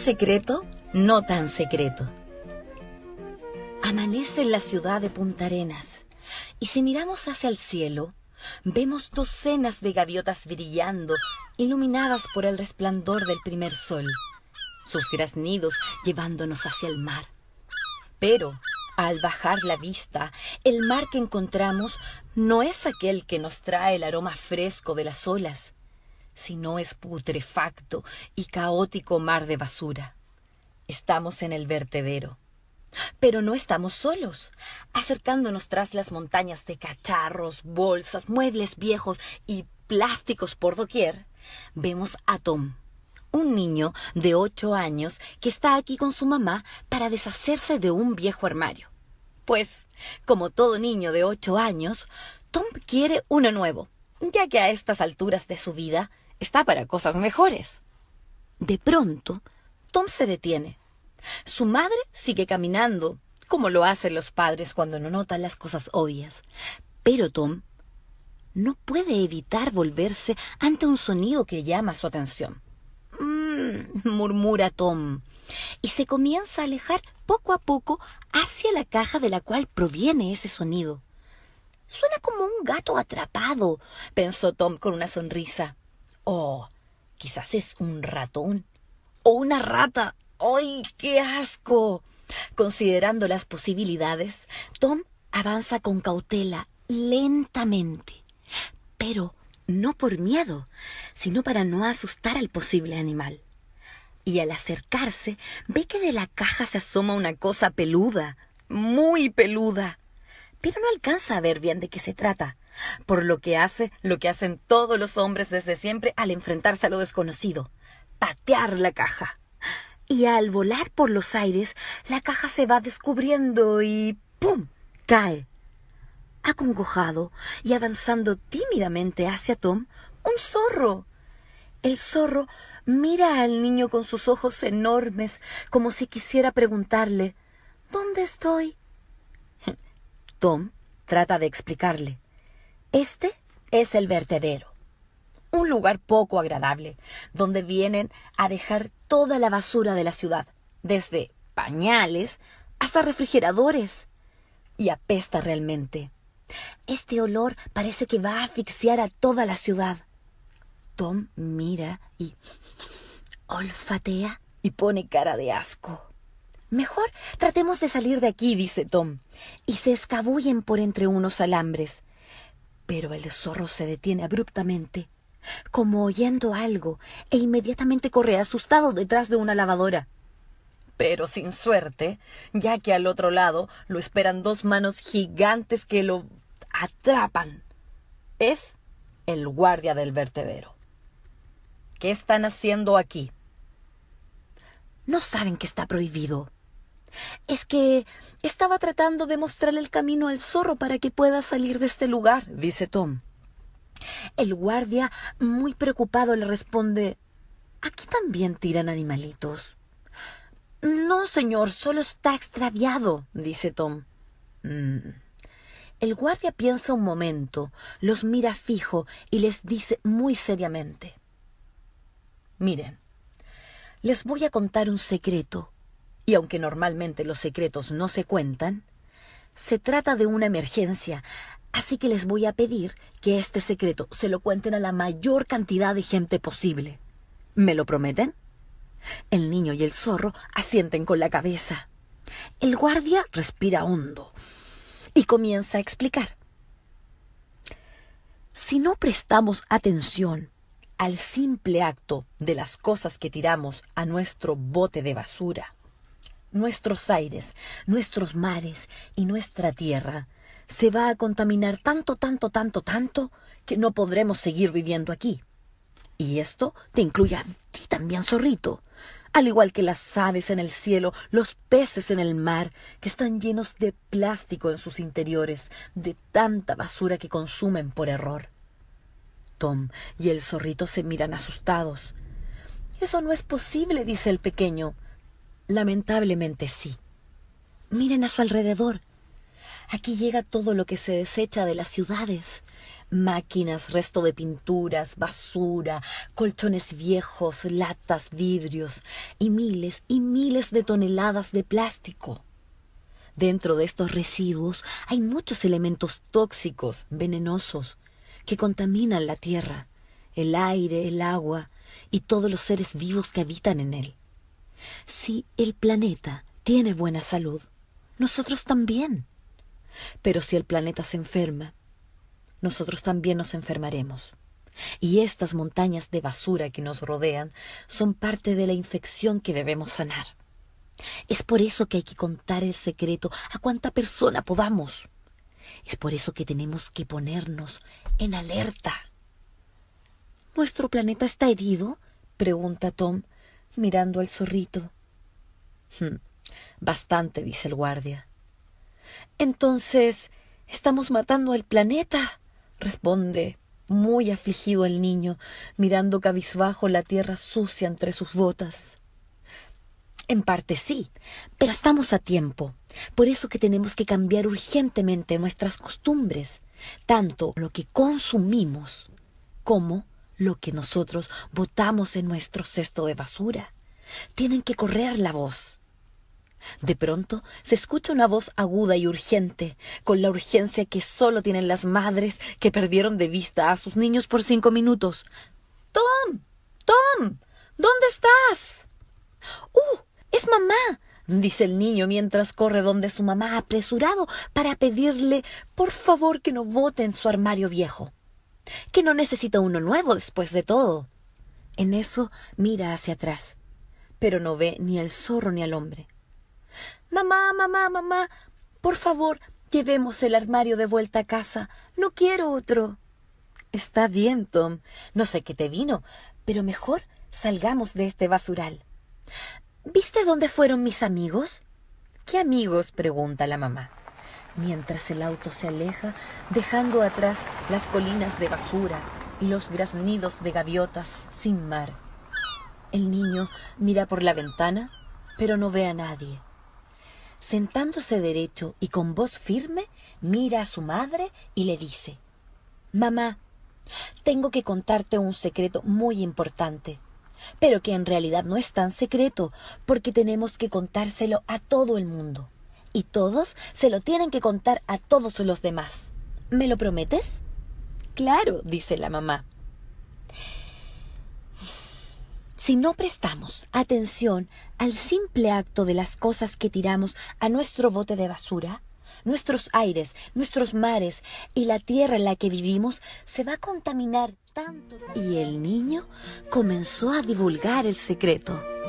secreto no tan secreto. Amanece en la ciudad de puntarenas y si miramos hacia el cielo, vemos docenas de gaviotas brillando, iluminadas por el resplandor del primer sol, sus graznidos llevándonos hacia el mar. Pero, al bajar la vista, el mar que encontramos no es aquel que nos trae el aroma fresco de las olas, si no es putrefacto y caótico mar de basura. Estamos en el vertedero. Pero no estamos solos. Acercándonos tras las montañas de cacharros, bolsas, muebles viejos y plásticos por doquier, vemos a Tom, un niño de ocho años que está aquí con su mamá para deshacerse de un viejo armario. Pues, como todo niño de ocho años, Tom quiere uno nuevo, ya que a estas alturas de su vida está para cosas mejores. De pronto, Tom se detiene. Su madre sigue caminando, como lo hacen los padres cuando no notan las cosas obvias. Pero Tom no puede evitar volverse ante un sonido que llama su atención. Mmm, murmura Tom, y se comienza a alejar poco a poco hacia la caja de la cual proviene ese sonido. Suena como un gato atrapado, pensó Tom con una sonrisa quizás es un ratón o una rata. ¡Ay, qué asco! Considerando las posibilidades, Tom avanza con cautela, lentamente, pero no por miedo, sino para no asustar al posible animal. Y al acercarse, ve que de la caja se asoma una cosa peluda, muy peluda, pero no alcanza a ver bien de qué se trata por lo que hace lo que hacen todos los hombres desde siempre al enfrentarse a lo desconocido, patear la caja. Y al volar por los aires, la caja se va descubriendo y ¡pum! cae. Acongojado y avanzando tímidamente hacia Tom, un zorro. El zorro mira al niño con sus ojos enormes, como si quisiera preguntarle ¿Dónde estoy? Tom trata de explicarle. Este es el vertedero, un lugar poco agradable, donde vienen a dejar toda la basura de la ciudad, desde pañales hasta refrigeradores. Y apesta realmente. Este olor parece que va a asfixiar a toda la ciudad. Tom mira y olfatea y pone cara de asco. Mejor tratemos de salir de aquí, dice Tom, y se escabullen por entre unos alambres. Pero el zorro se detiene abruptamente, como oyendo algo, e inmediatamente corre asustado detrás de una lavadora. Pero sin suerte, ya que al otro lado lo esperan dos manos gigantes que lo atrapan. Es el guardia del vertedero. ¿Qué están haciendo aquí? No saben que está prohibido, es que estaba tratando de mostrarle el camino al zorro para que pueda salir de este lugar, dice Tom. El guardia, muy preocupado, le responde Aquí también tiran animalitos. No, señor, solo está extraviado, dice Tom. Mm". El guardia piensa un momento, los mira fijo y les dice muy seriamente Miren, les voy a contar un secreto y aunque normalmente los secretos no se cuentan, se trata de una emergencia, así que les voy a pedir que este secreto se lo cuenten a la mayor cantidad de gente posible. ¿Me lo prometen? El niño y el zorro asienten con la cabeza. El guardia respira hondo y comienza a explicar. Si no prestamos atención al simple acto de las cosas que tiramos a nuestro bote de basura, nuestros aires, nuestros mares y nuestra tierra se va a contaminar tanto, tanto, tanto, tanto que no podremos seguir viviendo aquí. Y esto te incluye a ti también, zorrito, al igual que las aves en el cielo, los peces en el mar, que están llenos de plástico en sus interiores, de tanta basura que consumen por error. Tom y el zorrito se miran asustados. Eso no es posible, dice el pequeño. Lamentablemente sí. Miren a su alrededor. Aquí llega todo lo que se desecha de las ciudades. Máquinas, resto de pinturas, basura, colchones viejos, latas, vidrios y miles y miles de toneladas de plástico. Dentro de estos residuos hay muchos elementos tóxicos, venenosos, que contaminan la tierra, el aire, el agua y todos los seres vivos que habitan en él. Si el planeta tiene buena salud, nosotros también. Pero si el planeta se enferma, nosotros también nos enfermaremos. Y estas montañas de basura que nos rodean son parte de la infección que debemos sanar. Es por eso que hay que contar el secreto a cuanta persona podamos. Es por eso que tenemos que ponernos en alerta. ¿Nuestro planeta está herido? pregunta Tom mirando al zorrito. Hmm, bastante, dice el guardia. Entonces, estamos matando al planeta, responde muy afligido el niño, mirando cabizbajo la tierra sucia entre sus botas. En parte sí, pero estamos a tiempo. Por eso que tenemos que cambiar urgentemente nuestras costumbres, tanto lo que consumimos como lo que nosotros botamos en nuestro cesto de basura. Tienen que correr la voz. De pronto se escucha una voz aguda y urgente, con la urgencia que solo tienen las madres que perdieron de vista a sus niños por cinco minutos. Tom. Tom. ¿Dónde estás? ¡Uh! ¡Es mamá! dice el niño mientras corre donde su mamá apresurado para pedirle por favor que no bote en su armario viejo que no necesita uno nuevo después de todo. En eso mira hacia atrás, pero no ve ni al zorro ni al hombre. Mamá, mamá, mamá, por favor, llevemos el armario de vuelta a casa. No quiero otro. Está bien, Tom. No sé qué te vino, pero mejor salgamos de este basural. ¿Viste dónde fueron mis amigos? ¿Qué amigos? pregunta la mamá mientras el auto se aleja, dejando atrás las colinas de basura y los graznidos de gaviotas sin mar. El niño mira por la ventana, pero no ve a nadie. Sentándose derecho y con voz firme, mira a su madre y le dice Mamá, tengo que contarte un secreto muy importante, pero que en realidad no es tan secreto, porque tenemos que contárselo a todo el mundo y todos se lo tienen que contar a todos los demás. ¿Me lo prometes? Claro, dice la mamá. Si no prestamos atención al simple acto de las cosas que tiramos a nuestro bote de basura, nuestros aires, nuestros mares y la tierra en la que vivimos se va a contaminar tanto. Y el niño comenzó a divulgar el secreto.